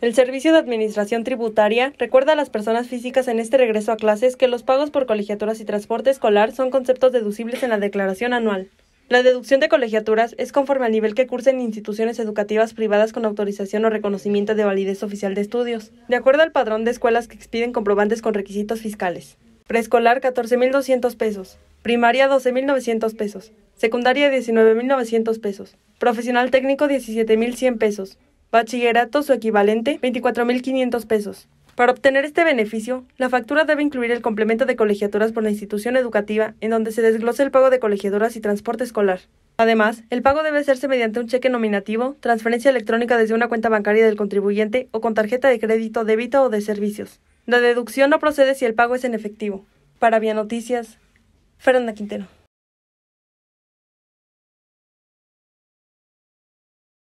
El Servicio de Administración Tributaria recuerda a las personas físicas en este regreso a clases que los pagos por colegiaturas y transporte escolar son conceptos deducibles en la declaración anual. La deducción de colegiaturas es conforme al nivel que cursen instituciones educativas privadas con autorización o reconocimiento de validez oficial de estudios, de acuerdo al padrón de escuelas que expiden comprobantes con requisitos fiscales. Preescolar 14.200 pesos, primaria 12.900 pesos, secundaria 19.900 pesos, profesional técnico 17.100 pesos, bachillerato su equivalente 24.500 pesos. Para obtener este beneficio, la factura debe incluir el complemento de colegiaturas por la institución educativa, en donde se desglose el pago de colegiaturas y transporte escolar. Además, el pago debe hacerse mediante un cheque nominativo, transferencia electrónica desde una cuenta bancaria del contribuyente o con tarjeta de crédito, débito o de servicios. La deducción no procede si el pago es en efectivo. Para Vía Noticias, Fernanda Quintero.